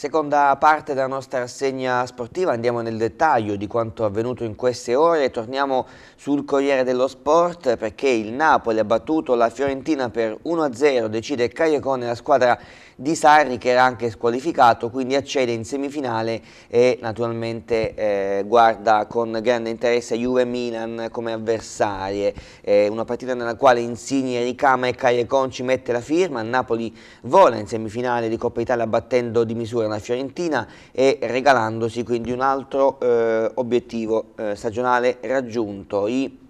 Seconda parte della nostra rassegna sportiva, andiamo nel dettaglio di quanto avvenuto in queste ore, torniamo sul Corriere dello Sport perché il Napoli ha battuto la Fiorentina per 1-0, decide Cagliacone la squadra di Sarri che era anche squalificato, quindi accede in semifinale e naturalmente eh, guarda con grande interesse Juve Milan come avversarie, eh, una partita nella quale Insigne, Ricama e Cagliacone ci mette la firma, Napoli vola in semifinale di Coppa Italia battendo di misura una Fiorentina e regalandosi quindi un altro eh, obiettivo eh, stagionale raggiunto, i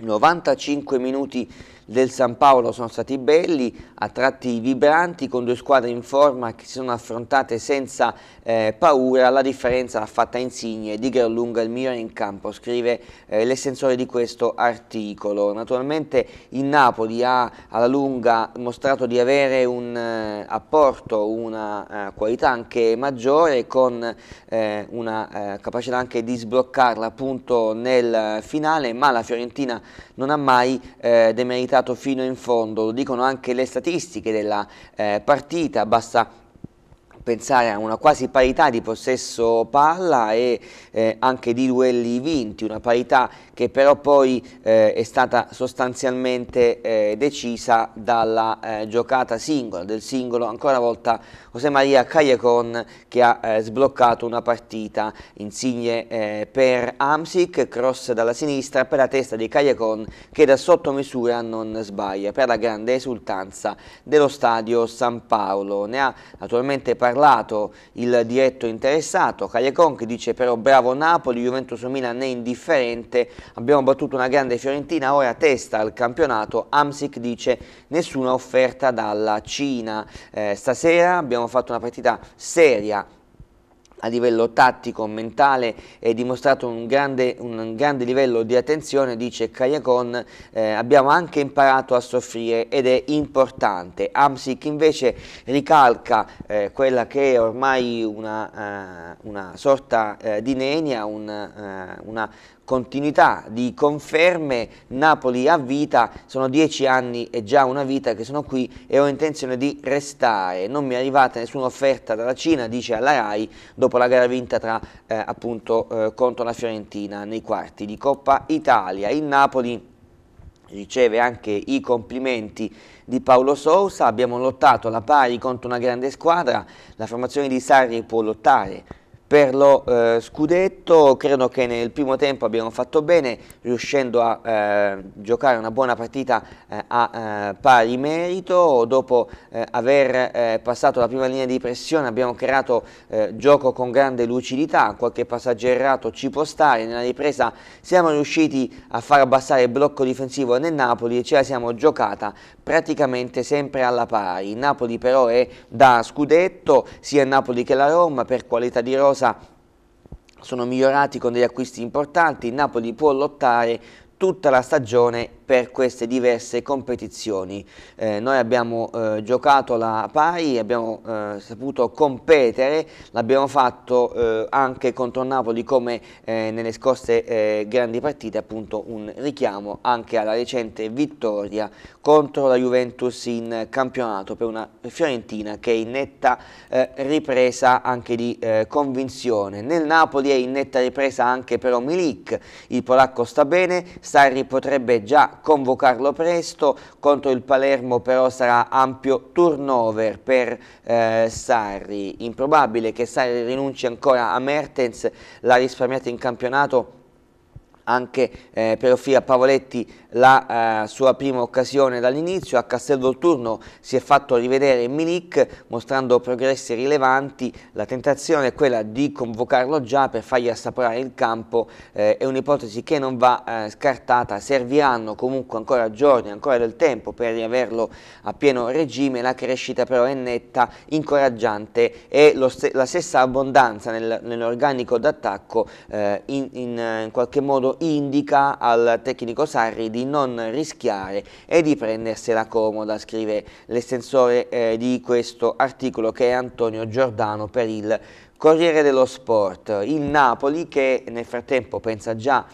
95 minuti del San Paolo sono stati belli, a tratti vibranti, con due squadre in forma che si sono affrontate senza eh, paura, la differenza l'ha fatta Insigne, di gran lunga il migliore in campo, scrive eh, l'essensore di questo articolo. Naturalmente il Napoli ha alla lunga mostrato di avere un eh, apporto, una eh, qualità anche maggiore, con eh, una eh, capacità anche di sbloccarla appunto nel finale, ma la Fiorentina non ha mai demeritato meritato fino in fondo, lo dicono anche le statistiche della eh, partita, basta pensare a una quasi parità di possesso palla e eh, anche di duelli vinti, una parità che però poi eh, è stata sostanzialmente eh, decisa dalla eh, giocata singola, del singolo ancora una volta José Maria Cagliacon che ha eh, sbloccato una partita, insigne eh, per Amsic, cross dalla sinistra per la testa di Cagliacon che da sottomisura non sbaglia per la grande esultanza dello stadio San Paolo. Ne ha naturalmente parlato parlato il diretto interessato, Cagliacon che dice però bravo Napoli, Juventus Milan è indifferente, abbiamo battuto una grande Fiorentina, ora testa al campionato, Amsic dice nessuna offerta dalla Cina, eh, stasera abbiamo fatto una partita seria, a livello tattico, mentale e dimostrato un grande, un grande, livello di attenzione, dice Cagliacon, eh, abbiamo anche imparato a soffrire ed è importante. Amsic invece ricalca eh, quella che è ormai una, uh, una sorta uh, di nenia, un, uh, una continuità di conferme, Napoli a vita, sono dieci anni e già una vita che sono qui e ho intenzione di restare, non mi è arrivata nessuna offerta dalla Cina, dice alla RAI, dopo dopo la gara vinta tra, eh, appunto, eh, contro la Fiorentina nei quarti di Coppa Italia. Il Napoli riceve anche i complimenti di Paolo Sousa, abbiamo lottato alla pari contro una grande squadra, la formazione di Sarri può lottare per lo eh, scudetto, credo che nel primo tempo abbiamo fatto bene riuscendo a eh, giocare una buona partita eh, a eh, pari merito, dopo eh, aver eh, passato la prima linea di pressione abbiamo creato gioco con grande lucidità, qualche passaggio errato ci può stare, nella ripresa siamo riusciti a far abbassare il blocco difensivo nel Napoli e ce la siamo giocata praticamente sempre alla pari, Napoli però è da scudetto sia Napoli che la Roma per qualità di rosa casa sono migliorati con degli acquisti importanti, il Napoli può lottare tutta la stagione per queste diverse competizioni. Eh, noi abbiamo eh, giocato la pari, abbiamo eh, saputo competere, l'abbiamo fatto eh, anche contro Napoli come eh, nelle scorse eh, grandi partite, appunto un richiamo anche alla recente vittoria contro la Juventus in campionato per una Fiorentina che è in netta ripresa anche di convinzione. Nel Napoli è in netta ripresa anche però Milik, il polacco sta bene, Sarri potrebbe già convocarlo presto, contro il Palermo però sarà ampio turnover per eh, Sarri, improbabile che Sarri rinunci ancora a Mertens, l'ha risparmiata in campionato anche eh, per offrire a Pavoletti la eh, sua prima occasione dall'inizio. A Castel Volturno si è fatto rivedere Milik mostrando progressi rilevanti. La tentazione è quella di convocarlo già per fargli assaporare il campo. Eh, è un'ipotesi che non va eh, scartata. Serviranno comunque ancora giorni, ancora del tempo per riaverlo a pieno regime. La crescita però è netta, incoraggiante e lo, la stessa abbondanza nel, nell'organico d'attacco eh, in, in, eh, in qualche modo indica al tecnico Sarri di non rischiare e di prendersela comoda, scrive l'estensore eh, di questo articolo che è Antonio Giordano per il Corriere dello Sport. Il Napoli che nel frattempo pensa già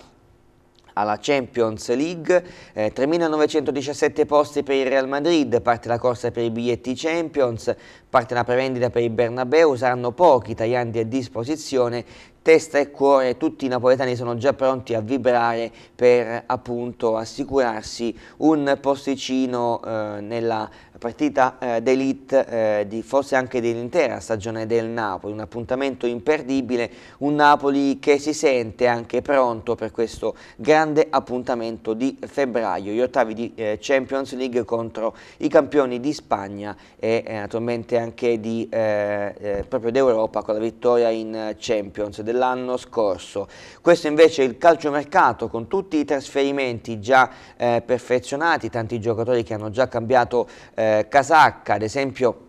alla Champions League, eh, 3.917 posti per il Real Madrid, parte la corsa per i biglietti Champions, parte la prevendita per il Bernabeu, saranno pochi i taglianti a disposizione, testa e cuore, tutti i napoletani sono già pronti a vibrare per appunto assicurarsi un posticino eh, nella partita eh, d'elite eh, di forse anche dell'intera stagione del Napoli, un appuntamento imperdibile, un Napoli che si sente anche pronto per questo grande appuntamento di febbraio, gli ottavi di eh, Champions League contro i campioni di Spagna e eh, naturalmente anche di, eh, eh, proprio d'Europa con la vittoria in Champions dell'anno scorso. Questo invece è il calciomercato con tutti i trasferimenti già eh, perfezionati, tanti giocatori che hanno già cambiato eh, casacca, ad esempio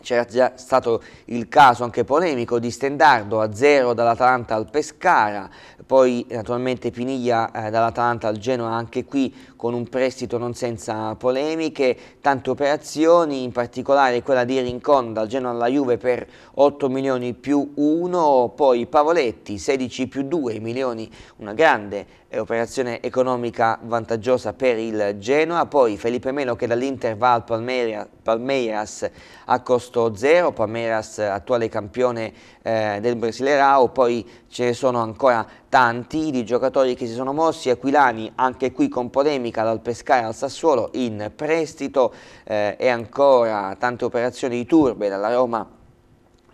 c'era già stato il caso anche polemico di Stendardo a zero dall'Atalanta al Pescara, poi naturalmente Piniglia eh, dall'Atalanta al Genoa anche qui con un prestito non senza polemiche, tante operazioni, in particolare quella di Rincon dal Genoa alla Juve per 8 milioni più 1, poi Pavoletti 16 più 2 milioni, una grande eh, operazione economica vantaggiosa per il Genoa, poi Felipe Melo che dall'Inter va al Palmeiras, Palmeiras a costo zero, Palmeiras attuale campione eh, del Brasileirao, poi ce ne sono ancora tanti di giocatori che si sono mossi, Aquilani anche qui con polemica dal Pescara al Sassuolo in prestito eh, e ancora tante operazioni di turbe dalla Roma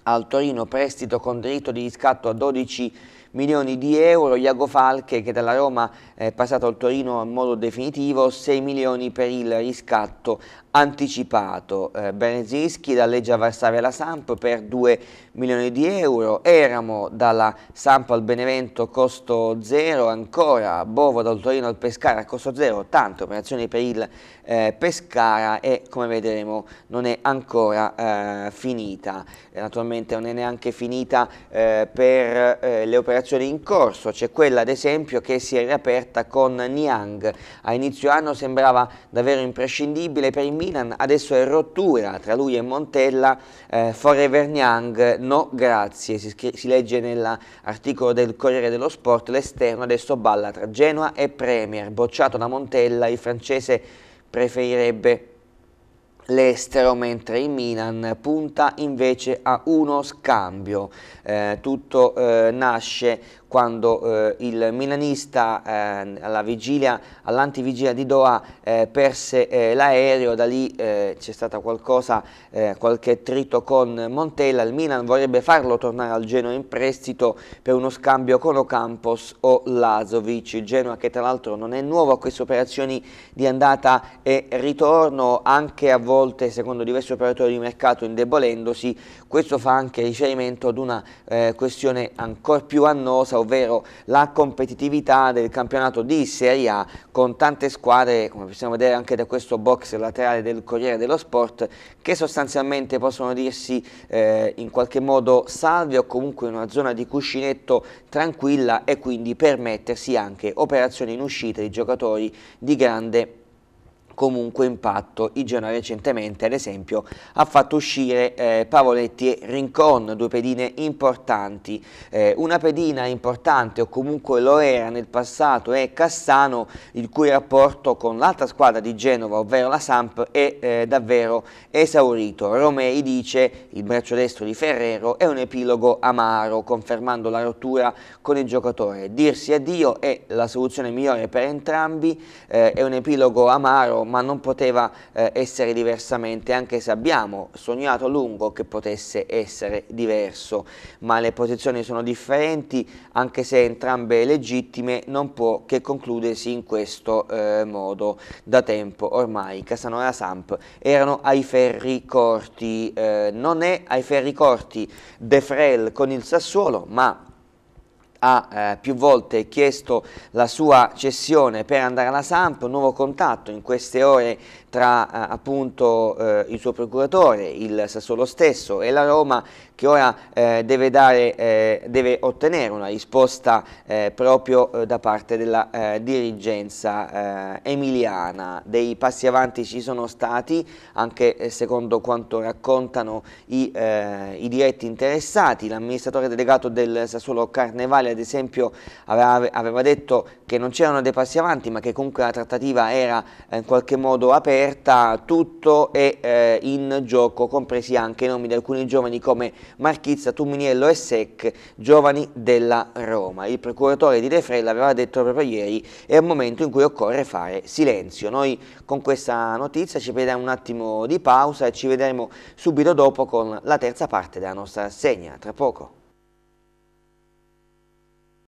al Torino prestito con diritto di riscatto a 12 milioni di euro, Iago Falche che dalla Roma è passato al Torino in modo definitivo, 6 milioni per il riscatto anticipato eh, Benezinski dall'eggia a Varsavia la Samp per 2 milioni di euro, Eramo dalla Samp al Benevento costo zero, ancora Bovo dal Torino al Pescara a costo zero, tante operazioni per il eh, Pescara e come vedremo non è ancora eh, finita, eh, naturalmente non è neanche finita eh, per eh, le operazioni in corso, c'è quella ad esempio che si è riaperta con Niang, a inizio anno sembrava davvero imprescindibile per i Milan, adesso è rottura tra lui e Montella, eh, Forever Niang no grazie, si, si legge nell'articolo del Corriere dello Sport, l'esterno adesso balla tra Genoa e Premier, bocciato da Montella, il francese preferirebbe l'estero mentre il Milan punta invece a uno scambio eh, tutto eh, nasce quando eh, il milanista eh, alla vigilia, all'antivigilia di Doha eh, perse eh, l'aereo, da lì eh, c'è stata qualcosa, eh, qualche trito con Montella, il Milan vorrebbe farlo tornare al Genoa in prestito per uno scambio con Ocampos o Lazovic, Genoa che tra l'altro non è nuovo a queste operazioni di andata e ritorno, anche a volte secondo diversi operatori di mercato indebolendosi, questo fa anche riferimento ad una questione ancora più annosa, ovvero la competitività del campionato di Serie A con tante squadre, come possiamo vedere anche da questo box laterale del Corriere dello Sport, che sostanzialmente possono dirsi eh, in qualche modo salve o comunque in una zona di cuscinetto tranquilla e quindi permettersi anche operazioni in uscita di giocatori di grande comunque impatto. Il Genoa recentemente, ad esempio, ha fatto uscire eh, Pavoletti e Rincon, due pedine importanti. Eh, una pedina importante, o comunque lo era nel passato, è Cassano, il cui rapporto con l'altra squadra di Genova, ovvero la Samp, è eh, davvero esaurito. Romei dice, il braccio destro di Ferrero, è un epilogo amaro, confermando la rottura con il giocatore. Dirsi addio è la soluzione migliore per entrambi, eh, è un epilogo amaro, ma non poteva eh, essere diversamente anche se abbiamo sognato a lungo che potesse essere diverso ma le posizioni sono differenti anche se entrambe legittime non può che concludersi in questo eh, modo da tempo ormai Casanova Samp erano ai ferri corti eh, non è ai ferri corti De Frel con il Sassuolo ma ha eh, più volte chiesto la sua cessione per andare alla Samp, un nuovo contatto in queste ore tra eh, appunto eh, il suo procuratore, il Sassuolo stesso e la Roma che ora eh, deve, dare, eh, deve, ottenere una risposta eh, proprio da parte della dirigenza emiliana. Dei passi avanti ci sono stati anche secondo quanto raccontano i, i diretti interessati, l'amministratore delegato del Sassuolo Carnevale ad esempio aveva, aveva detto che non c'erano dei passi avanti ma che comunque la trattativa era eh, in qualche modo aperta, tutto è eh, in gioco, compresi anche i nomi di alcuni giovani come Marchizza, Tuminiello e Sec, giovani della Roma. Il procuratore di De Frella aveva detto proprio ieri è un momento in cui occorre fare silenzio. Noi con questa notizia ci prendiamo un attimo di pausa e ci vedremo subito dopo con la terza parte della nostra segna, Tra poco.